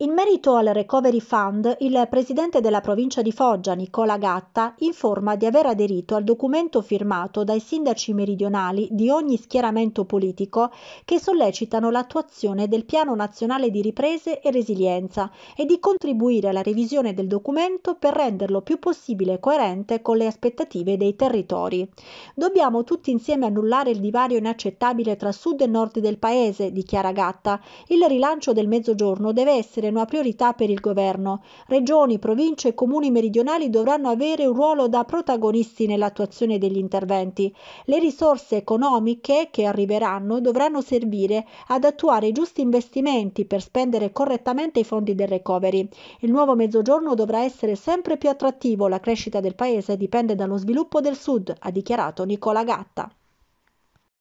In merito al Recovery Fund, il presidente della provincia di Foggia, Nicola Gatta, informa di aver aderito al documento firmato dai sindaci meridionali di ogni schieramento politico che sollecitano l'attuazione del Piano Nazionale di Riprese e Resilienza e di contribuire alla revisione del documento per renderlo più possibile coerente con le aspettative dei territori. Dobbiamo tutti insieme annullare il divario inaccettabile tra sud e nord del paese, dichiara Gatta. Il rilancio del mezzogiorno deve essere essere una priorità per il governo. Regioni, province e comuni meridionali dovranno avere un ruolo da protagonisti nell'attuazione degli interventi. Le risorse economiche che arriveranno dovranno servire ad attuare i giusti investimenti per spendere correttamente i fondi del recovery. Il nuovo mezzogiorno dovrà essere sempre più attrattivo, la crescita del paese dipende dallo sviluppo del sud, ha dichiarato Nicola Gatta.